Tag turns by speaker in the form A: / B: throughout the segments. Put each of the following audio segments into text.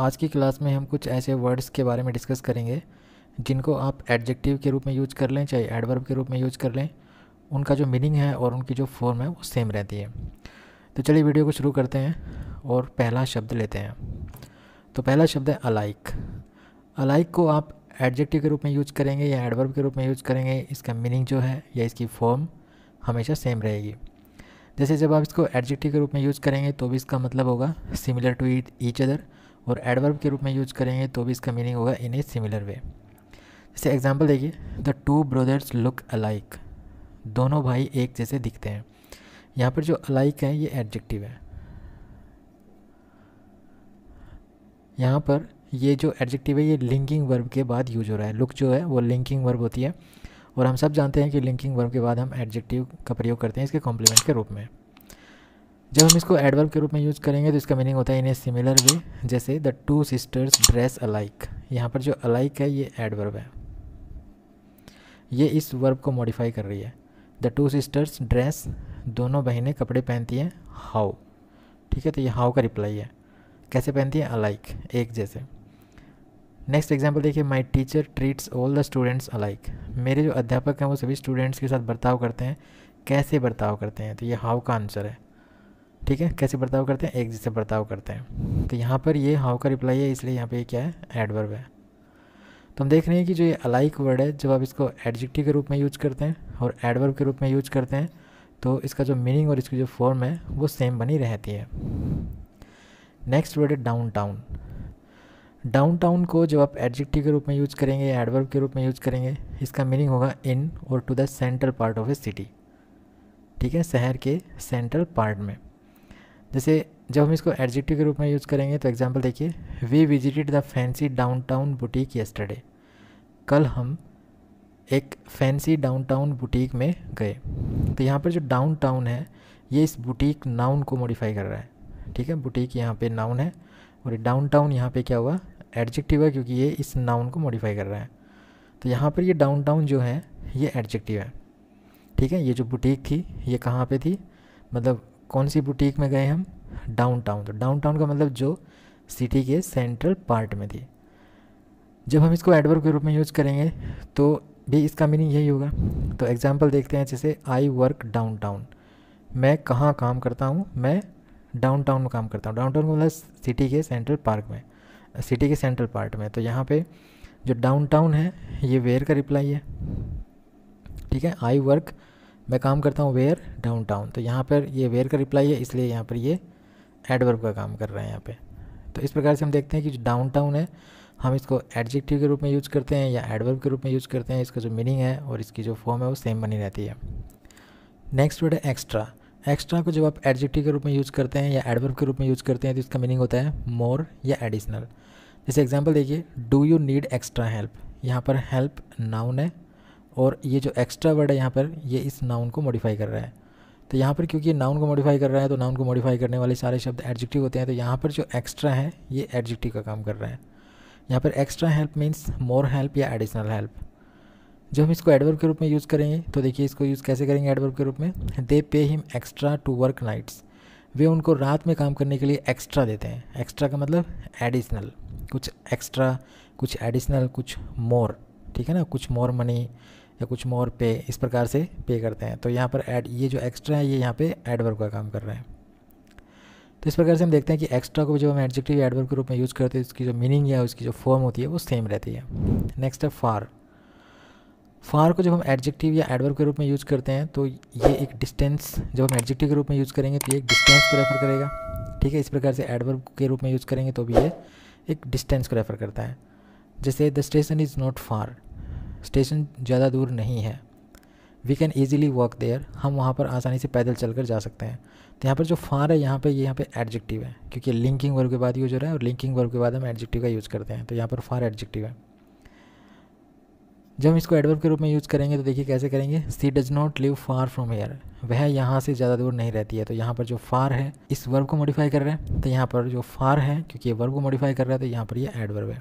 A: आज की क्लास में हम कुछ ऐसे वर्ड्स के बारे में डिस्कस करेंगे जिनको आप एडजेक्टिव के रूप में यूज कर लें चाहे एडवर्ब के रूप में यूज कर लें उनका जो मीनिंग है और उनकी जो फॉर्म है वो सेम रहती है तो चलिए वीडियो को शुरू करते हैं और पहला शब्द लेते हैं तो पहला शब्द है अलाइक अलाइक को आप एडजेक्टिव के रूप में यूज करेंगे या एडवर्ब के रूप में यूज करेंगे इसका मीनिंग जो है या इसकी फॉर्म हमेशा सेम रहेगी जैसे जब आप इसको एडजेक्टिव के रूप में यूज करेंगे तो भी इसका मतलब होगा सिमिलर टू ईच अदर और एडवर्ब के रूप में यूज करेंगे तो भी इसका मीनिंग होगा इन ए सिमिलर वे जैसे एग्जाम्पल देखिए the two brothers look alike दोनों भाई एक जैसे दिखते हैं यहाँ पर जो अलाइक है ये एडजेक्टिव है यहाँ पर ये जो एडजेक्टिव है ये लिंकिंग वर्ब के बाद यूज हो रहा है लुक जो है वो लिंकिंग वर्ब होती है और हम सब जानते हैं कि लिंकिंग वर्ब के बाद हम एडजेक्टिव का प्रयोग करते हैं इसके कॉम्प्लीमेंट के रूप में जब हम इसको एडवर्ब के रूप में यूज करेंगे तो इसका मीनिंग होता है इन ए सिमिलर वे जैसे the two sisters dress alike यहाँ पर जो अलाइक है ये एडवर्ब है ये इस वर्ब को मॉडिफाई कर रही है द टू सिस्टर्स ड्रेस दोनों बहनें कपड़े पहनती हैं हाउ ठीक है तो ये हाउ का रिप्लाई है कैसे पहनती हैं अलाइक एक जैसे नेक्स्ट एग्जाम्पल देखिए my teacher treats all the students alike मेरे जो अध्यापक हैं वो सभी स्टूडेंट्स के साथ बर्ताव करते हैं कैसे बर्ताव करते हैं तो ये हाउ का आंसर है ठीक है कैसे बर्ताव करते हैं एक जैसे बर्ताव करते हैं तो यहाँ पर ये हाउ का रिप्लाई है इसलिए यहाँ पे क्या है एडवर्ब है तो हम देख रहे हैं कि जो ये अलाइक वर्ड है जब आप इसको एडजेक्टिव के रूप में यूज करते हैं और एडवर्ब के रूप में यूज करते हैं तो इसका जो मीनिंग और इसकी जो फॉर्म है वो सेम बनी रहती है नेक्स्ट वर्ड है डाउन टाउन डाउन टाउन को जब आप एडजेक्टिव के रूप में यूज करेंगे या एडवर्ब के रूप में यूज करेंगे इसका मीनिंग होगा in or to the central part of a city ठीक है शहर के सेंट्रल पार्ट में जैसे जब हम इसको एडजेक्टिव के रूप में यूज़ करेंगे तो एग्जाम्पल देखिए we visited the fancy downtown boutique yesterday कल हम एक फैंसी डाउन टाउन बुटीक में गए तो यहाँ पर जो डाउन टाउन है ये इस बुटीक नाउन को मॉडिफाई कर रहा है ठीक है बुटीक यहाँ पे नाउन है और डाउन टाउन यहाँ पर क्या हुआ एडजेक्टिव है क्योंकि ये इस नाउन को मॉडिफाई कर रहा है तो यहाँ पर ये डाउन टाउन जो है ये एडजेक्टिव है ठीक है ये जो बुटीक थी ये कहाँ पर थी मतलब कौन सी बुटीक में गए हम डाउन टाउन तो डाउन टाउन का मतलब जो सिटी के सेंट्रल पार्ट में थी जब हम इसको एडवर्ब के रूप में यूज करेंगे तो भी इसका मीनिंग यही होगा तो एग्जाम्पल देखते हैं जैसे आई वर्क डाउन टाउन मैं कहाँ काम करता हूँ मैं डाउन टाउन में काम करता हूँ डाउन टाउन मतलब सिटी के सेंट्रल पार्क में सिटी के सेंट्रल पार्ट में तो यहाँ पे जो डाउन टाउन है ये वेयर का रिप्लाई है ठीक है आई वर्क मैं काम करता हूँ वेयर डाउन टाउन तो यहाँ पर ये वेयर का रिप्लाई है इसलिए यहाँ पर ये एडवर्ब का काम कर रहा है यहाँ पे तो इस प्रकार से हम देखते हैं कि जो डाउन टाउन है हम इसको एडजेक्टिव के रूप में यूज़ करते हैं या एडवर्ब के रूप में यूज़ करते हैं इसका जो मीनिंग है और इसकी जो फॉर्म है वो सेम बनी रहती है नेक्स्ट वर्ड है एक्स्ट्रा एक्स्ट्रा को जब आप एडजेक्टिव के रूप में यूज़ करते हैं या एडवर्ब के रूप में यूज़ करते हैं तो इसका मीनिंग होता है मोर या एडिशनल जैसे एग्जाम्पल देखिए do you need extra help यहाँ पर हेल्प नाउन है और ये जो एक्स्ट्रा वर्ड है यहाँ पर ये इस नाउन को मॉडिफाई कर रहा है तो यहाँ पर क्योंकि नाउन को मॉडिफाई कर रहा है तो नाउन को मॉडिफाई करने वाले सारे शब्द एडजेक्टिव होते हैं तो यहाँ पर जो एक्स्ट्रा है ये एडजेक्टिव का काम कर रहा है यहाँ पर extra help means more help या एडिशनल हेल्प जब हम इसको एडवर्ब के रूप में यूज़ करेंगे तो देखिए इसको यूज़ कैसे करेंगे एडवर्ब के रूप में they pay him extra to work nights वे उनको रात में काम करने के लिए एक्स्ट्रा देते हैं एक्स्ट्रा का मतलब एडिशनल कुछ एक्स्ट्रा कुछ एडिशनल कुछ मोर ठीक है ना कुछ मोर मनी या कुछ मोर पे इस प्रकार से पे करते हैं तो यहाँ पर ऐड ये जो एक्स्ट्रा है ये यहाँ पे एड का काम कर रहे हैं तो इस प्रकार से हम देखते हैं कि एक्स्ट्रा को जब हम एडजेक्टिव एड वर्ब के रूप में यूज़ करते हैं उसकी जो मीनिंग या उसकी जो फॉर्म होती है वो सेम रहती है नेक्स्ट है फार फार को जब हम एडजेक्टिव या एडवर्ब के रूप में यूज़ करते हैं तो ये एक डिस्टेंस जब हम एडजेक्टिव के रूप में यूज़ करेंगे तो ये एक डिस्टेंस को रेफर करेगा ठीक है इस प्रकार से एडवर्ब के रूप में यूज़ करेंगे तो भी ये एक डिस्टेंस को रेफर करता है जैसे the station is not far station ज़्यादा दूर नहीं है we can easily walk there हम वहाँ पर आसानी से पैदल चल कर जा सकते हैं तो यहाँ पर जो फार है यहाँ पर ये यहाँ पे एडजेक्टिव है क्योंकि लिंकिंग वर्ब के बाद यूज हो रहा है और लिंकिंग वर्ब के बाद हम एडजेक्टिव का यूज़ करते हैं तो यहाँ पर फार एडजेक्टिव है जब हम इसको एडवर्ब के रूप में यूज़ करेंगे तो देखिए कैसे करेंगे she does not live far from here वह यहाँ से ज़्यादा दूर नहीं रहती है तो यहाँ पर जो फार है इस वर्ब को मॉडिफाई कर रहे हैं तो यहाँ पर जो फार है क्योंकि ये वर्ब को मॉडिफाई कर रहा है तो यहाँ पर ये एडवर्ब है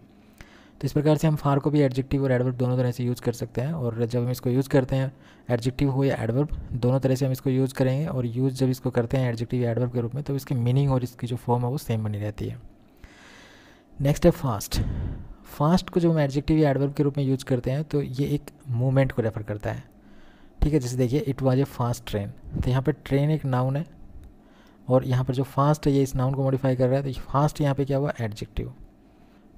A: तो इस प्रकार से हम फार को भी एडजेक्टिव और एडवर्ब दोनों तरह से यूज़ कर सकते हैं और जब हम इसको यूज़ करते हैं एडजेक्टिव हो या एडवर्ब दोनों तरह से हम इसको यूज़ करेंगे और यूज़ जब इसको करते हैं एडजेक्टिव या एडवर्ब के रूप में तो इसकी मीनिंग और इसकी जो फॉर्म है वो सेम बनी रहती है नेक्स्ट है फास्ट फास्ट को जब हम एडजेक्टिव या एडवर्ब के रूप में यूज़ करते हैं तो ये एक मूवमेंट को रेफर करता है ठीक है जैसे देखिए it was a fast train तो यहाँ पर ट्रेन एक नाउन है और यहाँ पर जो फास्ट है ये इस नाउन को मॉडिफाई कर रहा है तो फास्ट यहाँ पे क्या हुआ एडजेक्टिव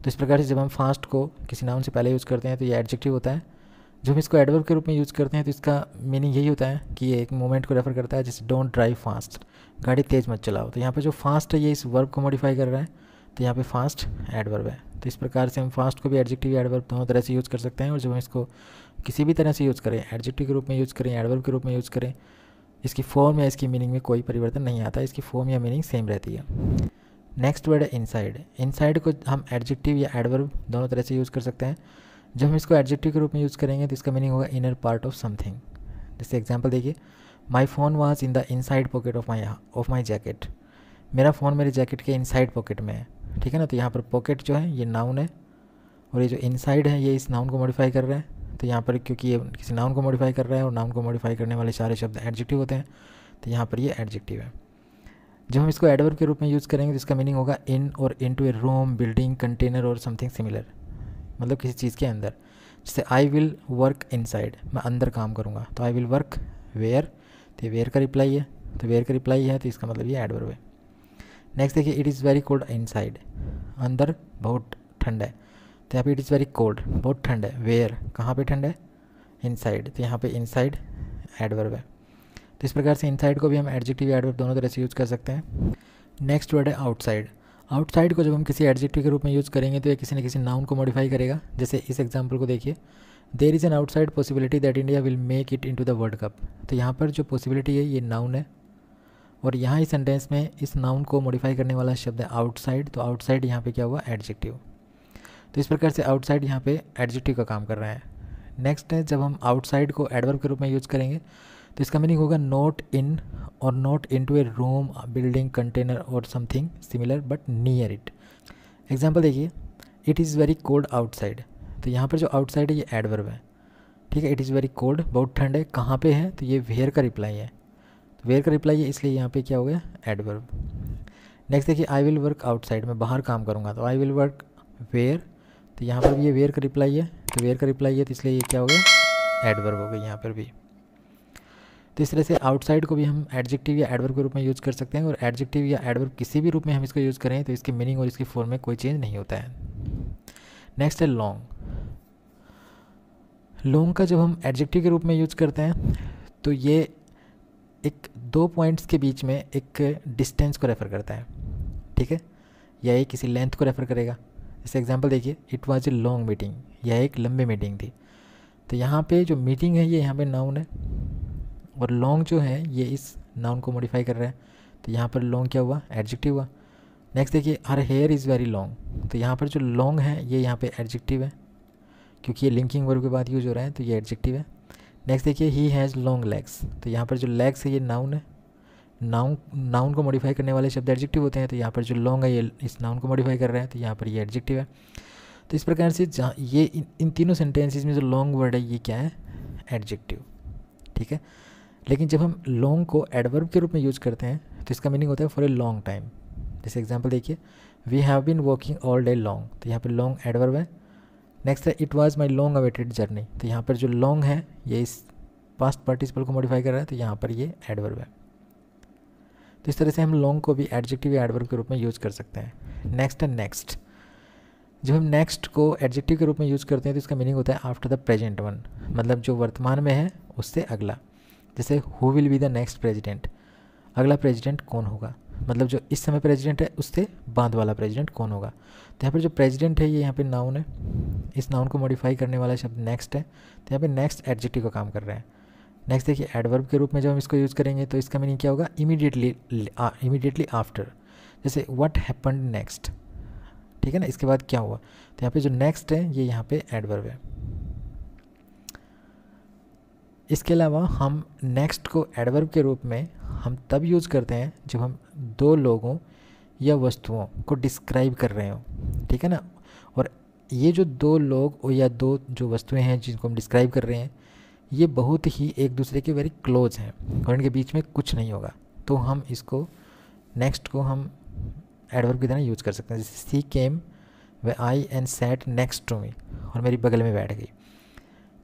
A: तो इस प्रकार से जब हम फास्ट को किसी नाउन से पहले यूज़ करते हैं तो ये एडजेक्टिव होता है जब हम इसको एडवर्ब के रूप में यूज़ करते हैं तो इसका मीनिंग यही होता है कि ये एक मोमेंट को रेफर करता है जैसे डोंट ड्राइव फास्ट गाड़ी तेज़ मत चलाओ तो यहाँ पर जो फास्ट है ये इस वर्ब को मॉडिफाई कर रहा है तो यहाँ पे फास्ट एडवर्ब है तो इस प्रकार से हम फास्ट को भी एडजेक्टिव एडवर्ब दोनों तरह से यूज़ कर सकते हैं और जब हम इसको किसी भी तरह से यूज़ करें एडजेक्टिव के रूप में यूज़ करें एडवर्ब के रूप में यूज़ करें इसकी फॉर्म या इसकी मीनिंग में कोई परिवर्तन नहीं आता इसकी फॉर्म या मीनिंग सेम रहती है नेक्स्ट वर्ड है इनसाइड इनसाइड को हम एडजेक्टिव या एडवर्ब दोनों तरह से यूज़ कर सकते हैं जब हम इसको एडजेक्टिव के रूप में यूज़ करेंगे तो इसका मीनिंग होगा इनर पार्ट ऑफ समथिंग जैसे एग्जाम्पल देखिए my phone was in the inside pocket of my of my jacket मेरा फ़ोन मेरे जैकेट के इनसाइड पॉकेट में है ठीक है ना तो यहाँ पर पॉकेट जो है ये नाउन है और ये जो इनसाइड है ये इस नाउन को मॉडिफाई कर रहे हैं तो यहाँ पर क्योंकि ये किसी नाउन को मॉडिफाई कर रहा है और नाउन को मॉडिफाई करने वाले सारे शब्द एडजेक्टिव होते हैं तो यहाँ पर ये एडजेक्टिव है जब हम इसको एडवर्ब के रूप में यूज़ करेंगे तो इसका मीनिंग होगा in or into a room building container or something similar मतलब किसी चीज़ के अंदर जैसे आई विल वर्क इन मैं अंदर काम करूँगा तो आई विल वर्क वेयर तो वेयर का रिप्लाई है तो वेयर का रिप्लाई है तो इसका मतलब ये एडवर्ब है नेक्स्ट देखिए it is very cold side अंदर बहुत ठंड है तो यहाँ पे इट इज़ वेरी कोल्ड बहुत ठंड है वेयर कहाँ पे ठंड है इनसाइड तो यहाँ पे इनसाइड एडवर्ब है तो इस प्रकार से इनसाइड को भी हम एडजेक्टिव एडवर्ब दोनों तरह से यूज़ कर सकते हैं नेक्स्ट वर्ड है आउटसाइड आउटसाइड को जब हम किसी एडजेक्टिव के रूप में यूज़ करेंगे तो ये किसी न किसी नाउन को मॉडिफाई करेगा जैसे इस एग्जाम्पल को देखिए there is an outside possibility that India will make it into the world cup तो यहाँ पर जो पॉसिबिलिटी है ये नाउन है और यहाँ इस सेंटेंस में इस नाउन को मॉडिफाई करने वाला शब्द है आउटसाइड तो आउटसाइड यहाँ पे क्या हुआ एडजेक्टिव तो इस प्रकार से आउटसाइड यहाँ पे एडजेक्टिव का काम कर रहे हैं नेक्स्ट है जब हम आउटसाइड को एडवर्ब के रूप में यूज़ करेंगे तो इसका मीनिंग होगा not in or not into a room building container or something similar but near it example देखिए it is very cold outside तो यहाँ पर जो आउटसाइड है ये एडवर्ब है ठीक है इट इज़ वेरी कोल्ड बहुत ठंड है कहाँ पे है तो ये वेयर का रिप्लाई है तो वेयर का रिप्लाई है इसलिए यहाँ पे क्या हो गया एडवर्ब नेक्स्ट देखिए आई विल वर्क आउटसाइड मैं बाहर काम करूँगा तो आई विल वर्क वेयर तो यहाँ पर भी ये वेयर का रिप्लाई है तो वेयर का रिप्लाई है तो इसलिए ये क्या हो गया एडवर्ब हो गया यहाँ पर भी तो इस तरह से आउटसाइड को भी हम एडजेक्टिव या एडवर्ब के रूप में यूज़ कर सकते हैं और एडजेक्टिव या एडवर्ब किसी भी रूप में हम इसको यूज़ करें तो इसकी मीनिंग और इसकी फॉर्म में कोई चेंज नहीं होता है नेक्स्ट है लॉन्ग लॉन्ग का जब हम एडजेक्टिव के रूप में यूज करते हैं तो ये एक दो पॉइंट्स के बीच में एक डिस्टेंस को रेफ़र करता है ठीक है या ये किसी लेंथ को रेफ़र करेगा जैसे एग्जांपल देखिए it was a long meeting या एक लंबी मीटिंग थी तो यहाँ पे जो मीटिंग है ये यहाँ पे नाउन है और लॉन्ग जो है ये इस नाउन को मॉडिफाई कर रहा है तो यहाँ पर लॉन्ग क्या हुआ एडजेक्टिव हुआ नेक्स्ट देखिए her hair is very long तो यहाँ पर जो लॉन्ग है ये यहाँ पे एडजेक्टिव है क्योंकि ये लिंकिंग वर्ब के बाद यूज हो रहा है तो ये एडजेक्टिव है नेक्स्ट देखिए ही हैज़ लॉन्ग लेग्स तो यहाँ पर जो लेग्स है ये नाउन है नाउन नाउन को मॉडिफाई करने वाले शब्द एडजेक्टिव होते हैं तो यहाँ पर जो लॉन्ग है ये इस नाउन को मॉडिफाई कर रहा है तो यहाँ पर ये एडजेक्टिव है तो इस प्रकार से जहाँ ये इन, इन तीनों सेंटेंसेज में जो लॉन्ग वर्ड है ये क्या है एडजेक्टिव ठीक है लेकिन जब हम लॉन्ग को एडवर्ब के रूप में यूज़ करते हैं तो इसका मीनिंग होता है फॉर ए लॉन्ग टाइम जैसे एग्जाम्पल देखिए we have been working all day long तो यहाँ पर लॉन्ग एडवर्ब है नेक्स्ट है it was my long awaited journey तो यहाँ पर जो लॉन्ग है ये इस पास्ट पार्टिसिपल को मॉडिफाई कर रहा है तो यहाँ पर ये एडवर्ब है तो इस तरह से हम लॉन्ग को भी एडजेक्टिव या एडवर्ब के रूप में यूज़ कर सकते हैं नेक्स्ट है नेक्स्ट जब हम नेक्स्ट को एडजेक्टिव के रूप में यूज़ करते हैं तो इसका मीनिंग होता है आफ्टर द प्रेजेंट वन मतलब जो वर्तमान में है उससे अगला जैसे who will be the next president अगला प्रेजिडेंट कौन होगा मतलब जो इस समय प्रेजिडेंट है उससे बाद वाला प्रेजिडेंट कौन होगा तो यहाँ पर जो प्रेजिडेंट है ये यहाँ पर नाउन है इस नाउन को मॉडिफाई करने वाला शब्द नेक्स्ट है तो यहाँ पर नेक्स्ट एडजेक्टिव का काम कर रहे हैं नेक्स्ट देखिए एडवर्ब के रूप में जब हम इसको यूज़ करेंगे तो इसका मीनिंग क्या होगा इमीडिएटली इमीडिएटली आफ्टर जैसे व्हाट हैपन नेक्स्ट ठीक है ना इसके बाद क्या हुआ तो यहाँ पे जो नेक्स्ट है ये यहाँ पे एडवर्ब है इसके अलावा हम नेक्स्ट को एडवर्ब के रूप में हम तब यूज़ करते हैं जब हम दो लोगों या वस्तुओं को डिस्क्राइब कर रहे हो ठीक है ना और ये जो दो लोग या दो जो वस्तुएं हैं जिनको हम डिस्क्राइब कर रहे हैं ये बहुत ही एक दूसरे के वेरी क्लोज हैं और इनके बीच में कुछ नहीं होगा तो हम इसको नेक्स्ट को हम एडवर्ब की तरह यूज़ कर सकते हैं जैसे she came way I and sat next to me और मेरी बगल में बैठ गई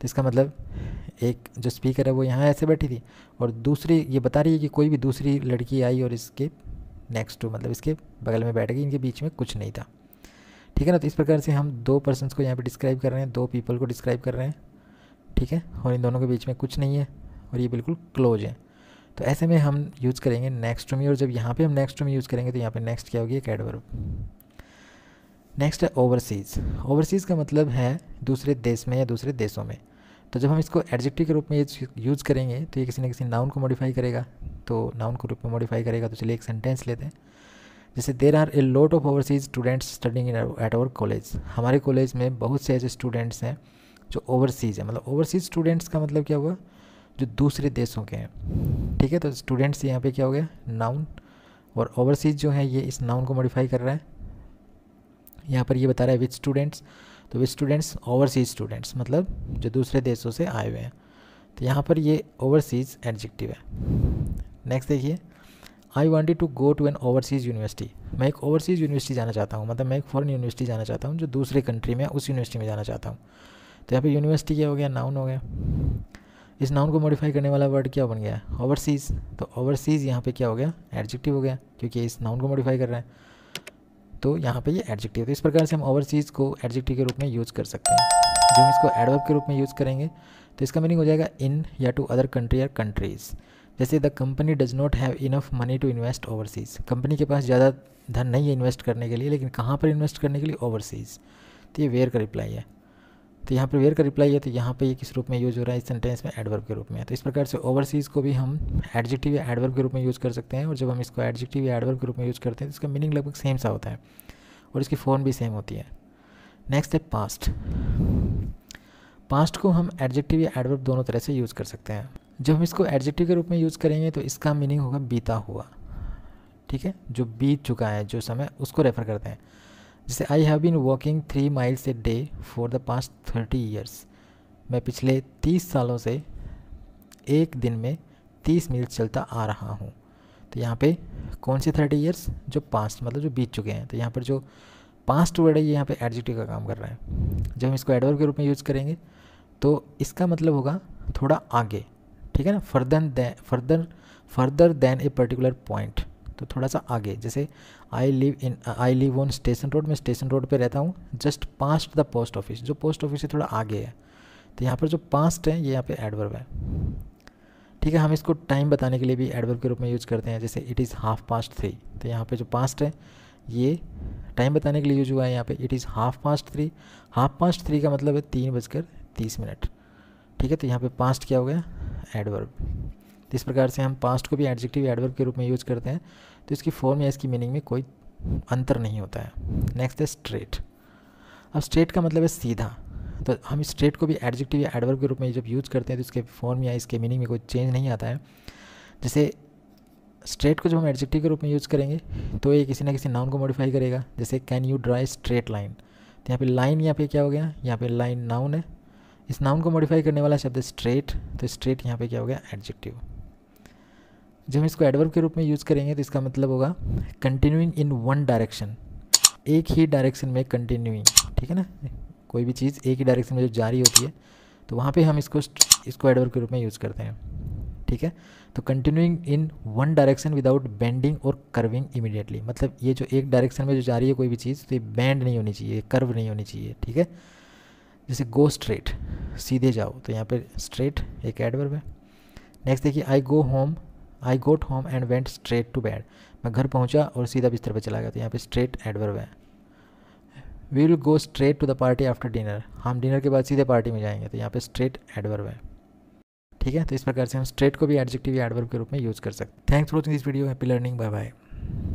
A: तो इसका मतलब एक जो स्पीकर है वो यहाँ ऐसे बैठी थी और दूसरी ये बता रही है कि कोई भी दूसरी लड़की आई और इसके नेक्स्ट टू मतलब इसके बगल में बैठ गई इनके बीच में कुछ नहीं था ठीक है ना तो इस प्रकार से हम दो पर्सनस को यहाँ पे डिस्क्राइब कर रहे हैं दो पीपल को डिस्क्राइब कर रहे हैं ठीक है और इन दोनों के बीच में कुछ नहीं है और ये बिल्कुल क्लोज है तो ऐसे में हम यूज़ करेंगे नेक्स्ट टू में और जब यहाँ पे हम नेक्स्ट टू में यूज़ करेंगे तो यहाँ पे नेक्स्ट क्या होगी एक एडवर्ब नेक्स्ट है ओवरसीज़ ओवरसीज़ का मतलब है दूसरे देश में या दूसरे देशों में तो जब हम इसको एडजेक्टिव के रूप में यूज़ करेंगे तो ये किसी न किसी नाउन को मॉडिफाई करेगा तो नाउन के रूप में मॉडिफाई करेगा तो चलिए एक सेंटेंस लेते हैं जैसे there are a lot of overseas students studying in at our college हमारे कॉलेज में बहुत से ऐसे स्टूडेंट्स हैं जो ओवरसीज़ है मतलब ओवरसीज स्टूडेंट्स का मतलब क्या हुआ जो दूसरे देशों के हैं ठीक है तो स्टूडेंट्स यहाँ पे क्या हो गया नाउन और ओवरसीज़ जो है ये इस नाउन को मॉडिफाई कर रहा है यहाँ पर ये बता रहा है विच स्टूडेंट्स तो विच स्टूडेंट्स ओवरसीज स्टूडेंट्स मतलब जो दूसरे देशों से आए हुए हैं तो यहाँ पर ये ओवरसीज एडजेक्टिव है नेक्स्ट देखिए I wanted to go to an overseas university मैं एक ओवरसीज़ यूनिवर्सिटी जाना चाहता हूँ मतलब मैं एक फॉरन यूनिवर्सिटी जाना चाहता हूँ जो दूसरे कंट्री में उस यूनिवर्सिटी में जाना चाहता हूँ तो यहाँ पर यूनिवर्सिटी क्या हो गया नाउन हो गया इस नाउन को मॉडिफाई करने वाला वर्ड क्या बन गया ओवरसीज़ तो ओवरसीज़ यहाँ पे क्या हो गया एडजेक्टिव हो गया क्योंकि इस नाउन को मॉडिफाई कर रहा है तो यहाँ पे ये एडजेक्टिव तो इस प्रकार से हम ओवरसीज़ को एडजेक्टिव के रूप में यूज़ कर सकते हैं जो हम इसको एडवर्ब के रूप में यूज़ करेंगे तो इसका मीनिंग हो जाएगा इन या टू अदर कंट्री या कंट्रीज़ जैसे the company does not have enough money to invest overseas company के पास ज़्यादा धन नहीं है इन्वेस्ट करने के लिए लेकिन कहाँ पर इन्वेस्ट करने के लिए ओवरसीज़ तो ये वेयर का रिप्लाई है तो यहाँ पर वेयर का रिप्लाई है तो यहाँ पे ये किस रूप में यूज़ हो रहा है इस सेंटेंस में एडवर्ब के रूप में तो इस प्रकार से ओवरसीज़ को भी हम एडजेक्टिव या एडवर्ब के रूप में यूज़ कर सकते हैं और जब हम इसको एडजेक्टिव या एडवर्ब के रूप में यूज़ करते हैं तो इसका मीनिंग लगभग सेम सा होता है और इसकी फॉर्म भी सेम होती है नेक्स्ट है पास्ट पास्ट को हम एडजेक्टिव या एडवर्ब दोनों तरह से यूज़ कर सकते हैं जब हम इसको एडजेक्टिव के रूप में यूज़ करेंगे तो इसका मीनिंग होगा बीता हुआ ठीक है जो बीत चुका है जो समय उसको रेफर करते हैं जैसे I have been walking three miles a day for the past thirty years मैं पिछले तीस सालों से एक दिन में तीस मील चलता आ रहा हूँ तो यहाँ पे कौन से थर्टी ईयर्स जो पास्ट मतलब जो बीत चुके हैं तो यहाँ पर जो पास्ट वर्ड है ये यहाँ पे एडजेक्टिव का काम कर रहा है जब हम इसको एडवर्ब के रूप में यूज़ करेंगे तो इसका मतलब होगा थोड़ा आगे ठीक है ना further than further further than a particular point तो थोड़ा सा आगे जैसे I live in I live on station road मैं स्टेशन रोड पे रहता हूँ just past the post office जो पोस्ट ऑफिस से थोड़ा आगे है तो यहाँ पर जो पास्ट है ये यहाँ पे एडवर्ब है ठीक है हम इसको टाइम बताने के लिए भी एडवर्ब के रूप में यूज़ करते हैं जैसे it is half past three तो यहाँ पर जो पास्ट है ये टाइम बताने के लिए यूज हुआ है यहाँ पे it is half past three half past three का मतलब है तीन बजकर तीस मिनट ठीक है तो यहाँ पर पास्ट क्या हो गया एडवर्ब इस प्रकार से हम पास्ट को भी एडजेक्टिव एडवर्ब के रूप में यूज़ करते हैं तो इसकी फॉर्म या इसकी मीनिंग में कोई अंतर नहीं होता है नेक्स्ट है स्ट्रेट अब स्ट्रेट का मतलब है सीधा तो हम स्ट्रेट को भी एडजेक्टिव या एडवर्ब के रूप में जब यूज़ करते हैं तो इसके फॉर्म या इसके मीनिंग में कोई चेंज नहीं आता है जैसे स्ट्रेट को जब हम एडजेक्टिव के रूप में यूज़ करेंगे तो ये किसी ना किसी नाउन को मॉडिफाई करेगा जैसे can you draw straight line तो यहाँ पे लाइन यहाँ पे क्या हो गया यहाँ पे लाइन नाउन है इस नाउन को मॉडिफाई करने वाला शब्द स्ट्रेट तो स्ट्रेट यहाँ पे क्या हो गया एडजेक्टिव जब हम इसको एडवर्ब के रूप में यूज़ करेंगे तो इसका मतलब होगा कंटिन्यूइंग इन वन डायरेक्शन एक ही डायरेक्शन में कंटिन्यूइंग ठीक है ना कोई भी चीज़ एक ही डायरेक्शन में जो जारी होती है तो वहाँ पे हम इसको इसको एडवर्ब के रूप में यूज़ करते हैं ठीक है तो continuing in one direction without bending और कर्विंग इमीडिएटली मतलब ये जो एक डायरेक्शन में जो जारी है कोई भी चीज़ तो ये बैंड नहीं होनी चाहिए कर्व नहीं होनी चाहिए ठीक है जैसे गो स्ट्रेट सीधे जाओ तो यहाँ पर स्ट्रेट एक एडवर्ब है नेक्स्ट देखिए I go home I got home and went straight to bed मैं घर पहुंचा और सीधा बिस्तर पर चला गया तो यहाँ पे स्ट्रेट एडवर्ब है we will go straight to the party after dinner हम डिनर के बाद सीधे पार्टी में जाएंगे तो यहाँ पे स्ट्रेट एडवर्ब है ठीक है तो इस प्रकार से हम स्ट्रेट को भी एडजेक्टिव या एडवर्ब के रूप में यूज़ कर सकते हैं thanks for watching this video happy learning bye bye